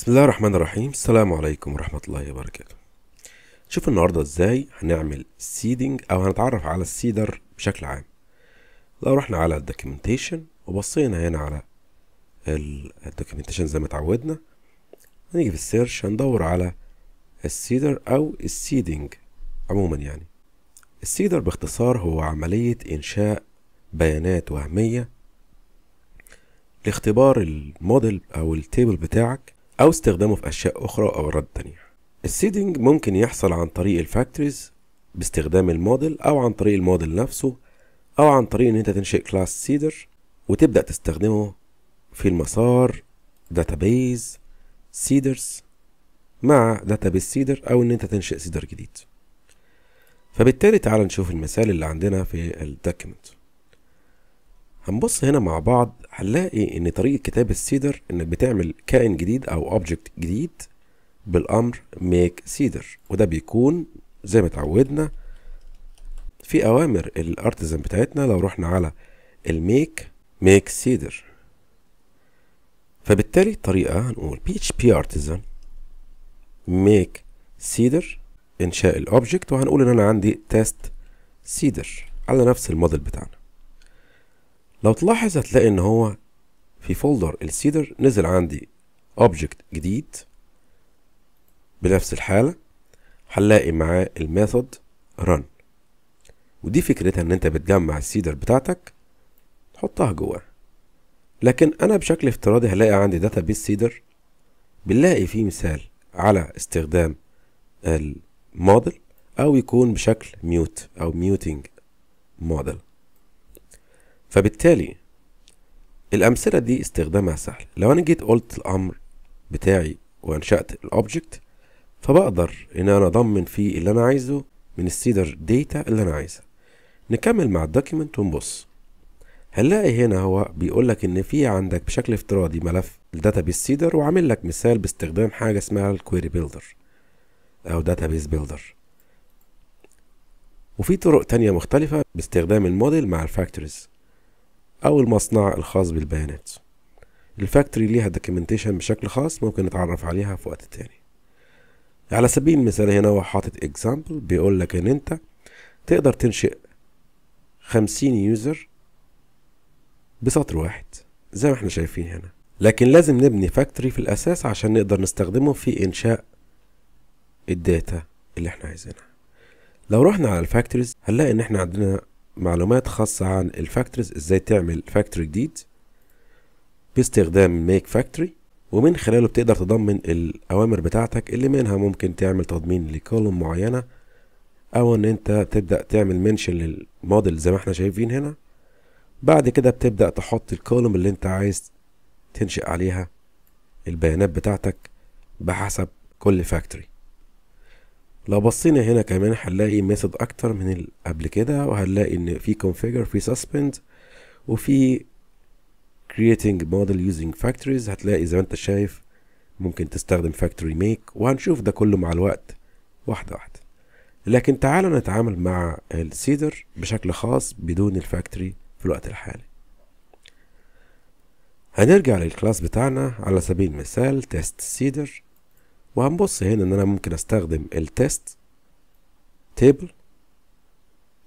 بسم الله الرحمن الرحيم السلام عليكم ورحمة الله وبركاته نشوف النهاردة ازاي هنعمل سيدنج او هنتعرف على السيدر بشكل عام لو رحنا على الدوكيومنتيشن وبصينا هنا على الدوكيومنتيشن زي ما اتعودنا هنيجي في السيرش هندور على السيدر او السيدنج عموما يعني السيدر باختصار هو عملية انشاء بيانات وهمية لاختبار الموديل او التيبل بتاعك أو استخدامه في أشياء أخرى أو أغراض تانية السيدنج ممكن يحصل عن طريق الفاكتوريز باستخدام الموديل أو عن طريق الموديل نفسه أو عن طريق إن أنت تنشئ كلاس سيدر وتبدأ تستخدمه في المسار داتابيز سيدرز مع داتابيز سيدر أو إن أنت تنشئ سيدر جديد فبالتالي تعال نشوف المثال اللي عندنا في الدوكيمنت هنبص هنا مع بعض هنلاقي ان طريقه كتابه السيدر انك بتعمل كائن جديد او اوبجكت جديد بالامر ميك سيدر وده بيكون زي ما اتعودنا في اوامر الارتزن بتاعتنا لو رحنا على الميك ميك سيدر فبالتالي الطريقه هنقول بي اتش بي ارتزن ميك سيدر انشاء الاوبجكت وهنقول ان انا عندي تيست سيدر على نفس الموديل بتاعنا لو تلاحظ هتلاقي ان هو في فولدر السيدر نزل عندي اوبجكت جديد بنفس الحالة هنلاقي معاه الميثود run ودي فكرتها ان انت بتجمع السيدر بتاعتك تحطها جواه لكن انا بشكل افتراضي هلاقي عندي داتا بيس سيدر بنلاقي فيه مثال على استخدام الموديل او يكون بشكل ميوت او ميوتنج موديل فبالتالي الأمثلة دي استخدامها سهل لو أنا جيت قلت الأمر بتاعي وأنشأت الأوبجكت فبقدر إن أنا أضمن فيه اللي أنا عايزه من السيدر ديتا اللي أنا عايزها نكمل مع الدوكيمنت ونبص هنلاقي هنا هو بيقول لك ان في عندك بشكل افتراضي ملف بيس سيدر وعامل لك مثال باستخدام حاجه اسمها الكويري بيلدر او بيس بيلدر وفي طرق تانية مختلفة باستخدام الموديل مع الفاكتوريز أو المصنع الخاص بالبيانات الفاكتوري ليها دوكيومنتيشن بشكل خاص ممكن نتعرف عليها في وقت تاني على سبيل المثال هنا هو حاطط اكزامبل بيقول لك ان انت تقدر تنشئ خمسين يوزر بسطر واحد زي ما احنا شايفين هنا لكن لازم نبني فاكتوري في الاساس عشان نقدر نستخدمه في انشاء الداتا اللي احنا عايزينها لو رحنا على الفاكتوريز هنلاقي ان احنا عندنا معلومات خاصة عن الفاكتورز ازاي تعمل فاكتوري جديد باستخدام ميك فاكتوري ومن خلاله بتقدر تضمن الأوامر بتاعتك اللي منها ممكن تعمل تضمين لكولوم معينة أو إن أنت تبدأ تعمل منشن للموديل زي ما احنا شايفين هنا بعد كده بتبدأ تحط الكولوم اللي أنت عايز تنشئ عليها البيانات بتاعتك بحسب كل فاكتوري لو بصينا هنا كمان هنلاقي ميثود اكتر من اللي قبل كده وهنلاقي ان في configure في suspend وفي creating model using factories هتلاقي زي ما انت شايف ممكن تستخدم factory make وهنشوف ده كله مع الوقت واحدة واحدة لكن تعالوا نتعامل مع السيدر بشكل خاص بدون الفاكتوري في الوقت الحالي هنرجع للكلاس بتاعنا على سبيل المثال تيست سيدر وهنبص هنا ان انا ممكن استخدم التست تيبل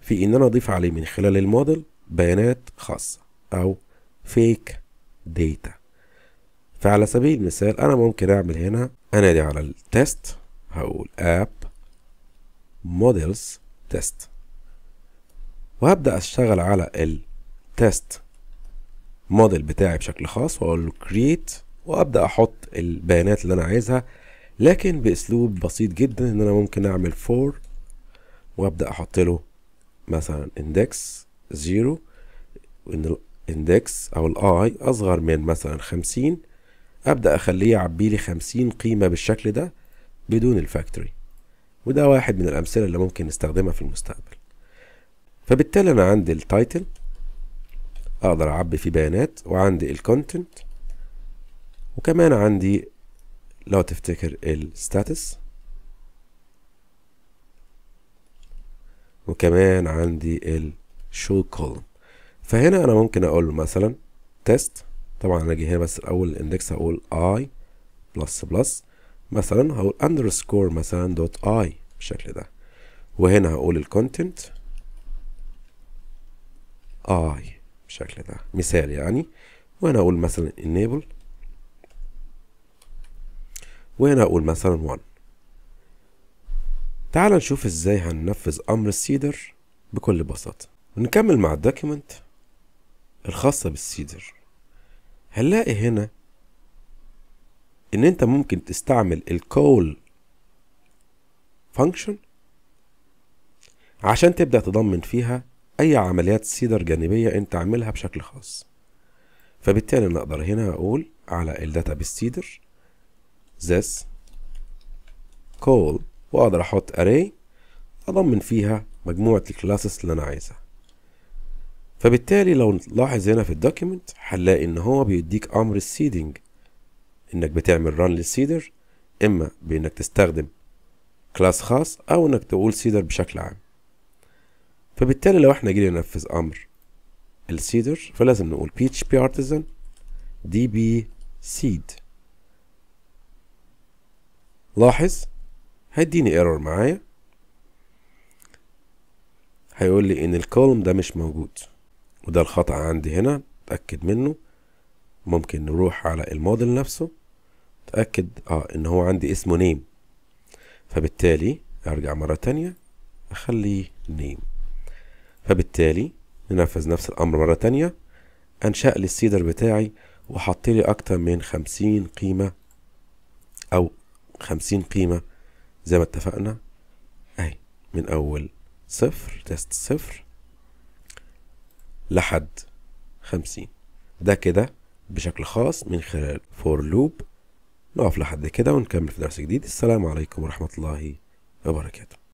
في ان انا اضيف عليه من خلال الموديل بيانات خاصة او فيك داتا فعلى سبيل المثال انا ممكن اعمل هنا انادي على التست هقول اب موديلز تيست وهبدا اشتغل على التست موديل بتاعي بشكل خاص واقول له كرييت وابدا احط البيانات اللي انا عايزها لكن باسلوب بسيط جدا ان انا ممكن اعمل فور وابدا احط له مثلا اندكس زيرو وان الاندكس او الاي اصغر من مثلا خمسين ابدا اخليه يعبي لي خمسين قيمه بالشكل ده بدون الفاكتوري وده واحد من الامثله اللي ممكن نستخدمها في المستقبل فبالتالي انا عندي التايتل اقدر اعبي فيه بيانات وعندي الكونتنت وكمان عندي لو تفتكر الستاتس وكمان عندي الشو column فهنا انا ممكن اقول مثلا تيست طبعا انا جي هنا بس الاول الاندكس هقول اي بلس بلس مثلا هقول اندرسكور مثلا دوت اي بالشكل ده وهنا هقول الكونتنت اي بالشكل ده مثال يعني وهنا اقول مثلا enable وهنا أقول مثلا 1 تعال نشوف ازاي هننفذ أمر السيدر بكل بساطة نكمل مع الدوكيمنت الخاصة بالسيدر هنلاقي هنا ان انت ممكن تستعمل الكول فانكشن عشان تبدأ تضمن فيها اي عمليات سيدر جانبية انت عاملها بشكل خاص فبالتالي انا اقدر هنا اقول على الداتا بالسيدر this call واقدر احط array اضمن فيها مجموعة الكلاسز اللي انا عايزها فبالتالي لو نلاحظ هنا في الدوكيمنت هنلاقي ان هو بيديك امر السيدنج انك بتعمل run للسيدر اما بانك تستخدم كلاس خاص او انك تقول سيدر بشكل عام فبالتالي لو احنا جينا ننفذ امر السيدر فلازم نقول php artisan db seed لاحظ هيديني ايرور معايا هيقول لي ان الكولم ده مش موجود وده الخطأ عندي هنا اتأكد منه ممكن نروح على الموديل نفسه اتأكد اه ان هو عندي اسمه نيم فبالتالي ارجع مرة تانية اخليه نيم فبالتالي ننفذ نفس الامر مرة تانية انشأ لي السيدر بتاعي وحط لي اكتر من خمسين قيمة او خمسين قيمة زي ما اتفقنا اهي من اول صفر تست صفر لحد خمسين ده كده بشكل خاص من خلال فور لوب نقف لحد كده ونكمل في درس جديد السلام عليكم ورحمة الله وبركاته